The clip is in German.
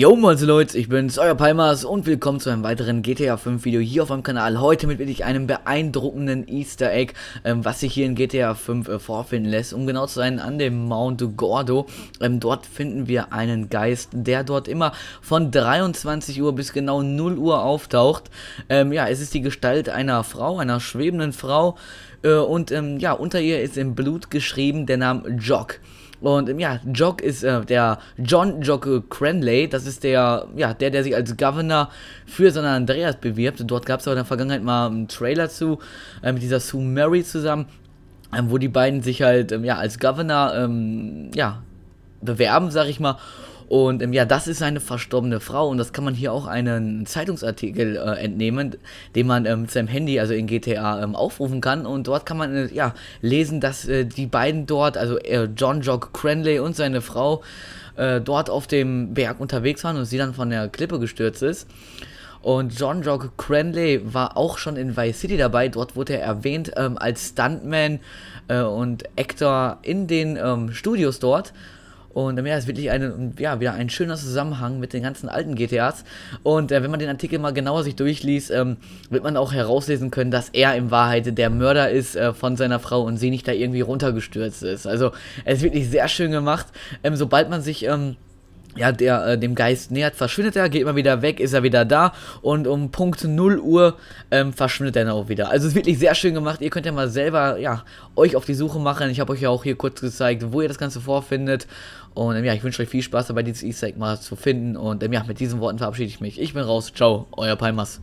Yo Mods Leute, ich bin's, euer Palmas und willkommen zu einem weiteren GTA 5 Video hier auf meinem Kanal. Heute mit wirklich einem beeindruckenden Easter Egg, ähm, was sich hier in GTA 5 äh, vorfinden lässt. Um genau zu sein, an dem Mount Gordo. Ähm, dort finden wir einen Geist, der dort immer von 23 Uhr bis genau 0 Uhr auftaucht. Ähm, ja, es ist die Gestalt einer Frau, einer schwebenden Frau. Äh, und ähm, ja, unter ihr ist im Blut geschrieben der Name Jock. Und ähm, ja, Jock ist äh, der John Jock Cranley, das ist der, ja, der, der sich als Governor für San Andreas bewirbt. Dort gab es aber in der Vergangenheit mal einen Trailer zu, äh, mit dieser Sue Mary zusammen, äh, wo die beiden sich halt, ähm, ja, als Governor, ähm, ja, bewerben, sag ich mal. Und ähm, ja, das ist seine verstorbene Frau und das kann man hier auch einen Zeitungsartikel äh, entnehmen, den man ähm, mit seinem Handy, also in GTA, ähm, aufrufen kann. Und dort kann man äh, ja lesen, dass äh, die beiden dort, also äh, John Jock Cranley und seine Frau, äh, dort auf dem Berg unterwegs waren und sie dann von der Klippe gestürzt ist. Und John Jock Cranley war auch schon in Vice City dabei. Dort wurde er erwähnt ähm, als Stuntman äh, und Actor in den ähm, Studios dort. Und ähm, ja, ist wirklich eine, ja, wieder ein schöner Zusammenhang mit den ganzen alten GTAs. Und äh, wenn man den Artikel mal genauer sich durchliest, ähm, wird man auch herauslesen können, dass er in Wahrheit der Mörder ist äh, von seiner Frau und sie nicht da irgendwie runtergestürzt ist. Also es ist wirklich sehr schön gemacht. Ähm, sobald man sich ähm, ja, der äh, dem Geist nähert, verschwindet er, geht immer wieder weg, ist er wieder da und um Punkt 0 Uhr ähm, verschwindet er dann auch wieder. Also ist wirklich sehr schön gemacht. Ihr könnt ja mal selber ja, euch auf die Suche machen. Ich habe euch ja auch hier kurz gezeigt, wo ihr das Ganze vorfindet. Und ähm, ja, ich wünsche euch viel Spaß dabei, dieses Easter Egg mal zu finden. Und ähm, ja, mit diesen Worten verabschiede ich mich. Ich bin raus. Ciao, euer Palmas.